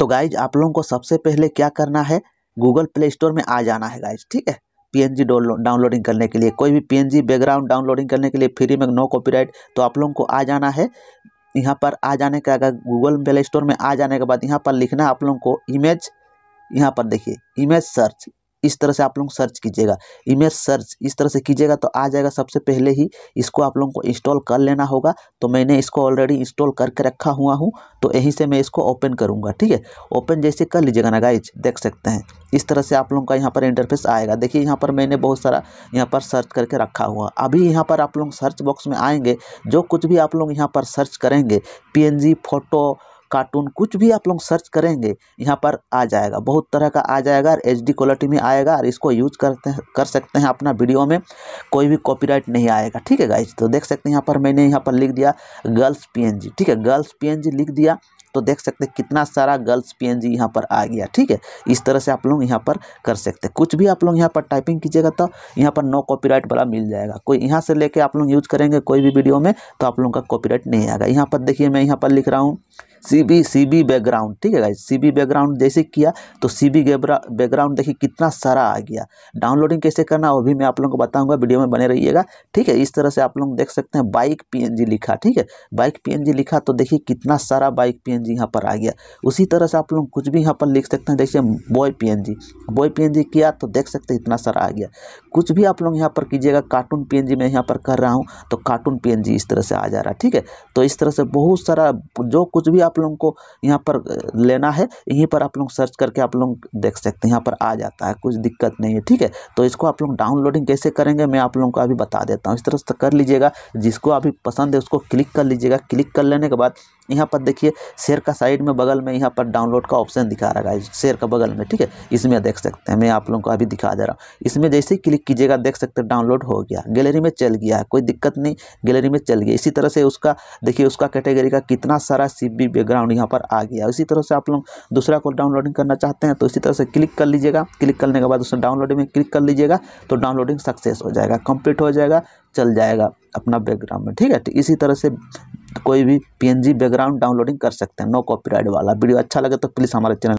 तो गाइज आप लोगों को सबसे पहले क्या करना है गूगल प्ले स्टोर में आ जाना है गाइज ठीक है पीएनजी डाउनलोडिंग करने के लिए कोई भी पीएनजी बैकग्राउंड डाउनलोडिंग करने के लिए फ्री में नो कॉपी तो आप लोगों को आ जाना है यहाँ पर आ जाने का अगर गूगल प्ले स्टोर में आ जाने के बाद यहाँ पर लिखना आप लोगों को इमेज यहाँ पर देखिए इमेज सर्च इस तरह से आप लोग सर्च कीजिएगा इमेज सर्च इस तरह से कीजिएगा तो आ जाएगा सबसे पहले ही इसको आप लोगों को इंस्टॉल कर लेना होगा तो मैंने इसको ऑलरेडी इंस्टॉल करके रखा हुआ हूँ तो यहीं से मैं इसको ओपन करूँगा ठीक है ओपन जैसे कर लीजिएगा ना गाइज देख सकते हैं इस तरह से आप लोगों का यहाँ पर इंटरफेस आएगा देखिए यहाँ पर मैंने बहुत सारा यहाँ पर सर्च करके रखा हुआ अभी यहाँ पर आप लोग सर्च बॉक्स में आएंगे जो कुछ भी आप लोग यहाँ पर सर्च करेंगे पी फोटो कार्टून कुछ भी आप लोग सर्च करेंगे यहाँ पर आ जाएगा बहुत तरह का आ जाएगा और एच क्वालिटी में आएगा और इसको यूज करते हैं कर सकते हैं अपना वीडियो में कोई भी कॉपीराइट नहीं आएगा ठीक है गाइज तो देख सकते हैं यहाँ पर मैंने यहाँ पर लिख दिया गर्ल्स पी ठीक है गर्ल्स पी लिख दिया तो देख सकते हैं कितना सारा गर्ल्स पी एन जी यहाँ पर आ गया ठीक है इस तरह से आप लोग यहाँ पर कर सकते हैं कुछ भी आप लोग यहाँ पर टाइपिंग कीजिएगा तो यहाँ पर नो कॉपीराइट वाला मिल जाएगा कोई यहाँ से लेके आप लोग यूज करेंगे कोई भी वीडियो में तो आप लोगों का कॉपीराइट नहीं आएगा यहाँ पर देखिए मैं यहाँ पर लिख रहा हूँ C B C B background ठीक है गाइज सी बी बैकग्राउंड जैसे किया तो सी बी बैकग्राउंड देखिए कितना सारा आ गया डाउनलोडिंग कैसे करना वो भी मैं आप लोगों को बताऊंगा वीडियो में बने रहिएगा ठीक है इस तरह से आप लोग देख सकते हैं बाइक पीएनजी लिखा ठीक है बाइक पीएनजी लिखा तो देखिए कितना सारा बाइक पी पीएनजी यहाँ पर आ गया उसी तरह से आप लोग कुछ भी यहाँ पर लिख सकते हैं जैसे बॉय पीएनजी बॉय पीएनजी किया तो देख सकते हैं इतना सारा आ गया कुछ भी आप लोग यहाँ पर कीजिएगा कार्टून पीएनजी मैं यहाँ पर कर रहा हूँ तो कार्टून पीएनजी इस तरह से आ जा रहा है ठीक है तो इस तरह से बहुत सारा जो कुछ भी आप लोगों को यहाँ पर लेना है यहीं पर आप लोग सर्च करके आप लोग देख सकते हैं यहाँ पर आ जाता है कुछ दिक्कत नहीं है ठीक है तो इसको आप लोग डाउनलोडिंग कैसे करेंगे मैं आप लोगों को अभी बता देता हूँ इस तरह से कर लीजिएगा जिसको अभी पसंद है उसको क्लिक कर लीजिएगा क्लिक कर लेने के बाद यहाँ पर देखिए शेयर का साइड में बगल में यहाँ पर डाउनलोड का ऑप्शन दिखा रहा है शेयर का बगल में ठीक है इसमें देख सकते हैं मैं आप लोगों को अभी दिखा दे रहा हूँ इसमें जैसे ही क्लिक कीजिएगा देख सकते हैं डाउनलोड हो गया गैलरी में चल गया कोई दिक्कत नहीं गैलरी में चल गया इसी तरह से उसका देखिए उसका कैटेगरी का कितना सारा सी बैकग्राउंड यहाँ पर आ गया इसी तरह से आप लोग दूसरा को डाउनलोडिंग करना चाहते हैं तो इसी तरह से क्लिक कर लीजिएगा क्लिक करने के बाद उसमें डाउनलोडिंग में क्लिक कर लीजिएगा तो डाउनलोडिंग सक्सेस हो जाएगा कंप्लीट हो जाएगा चल जाएगा अपना बैकग्राउंड में ठीक है तो इसी तरह से कोई भी पी बैकग्राउंड डाउनलोडिंग कर सकते हैं नो कॉपीराइट वाला वीडियो अच्छा लगे तो प्लीज़ हमारे चैनल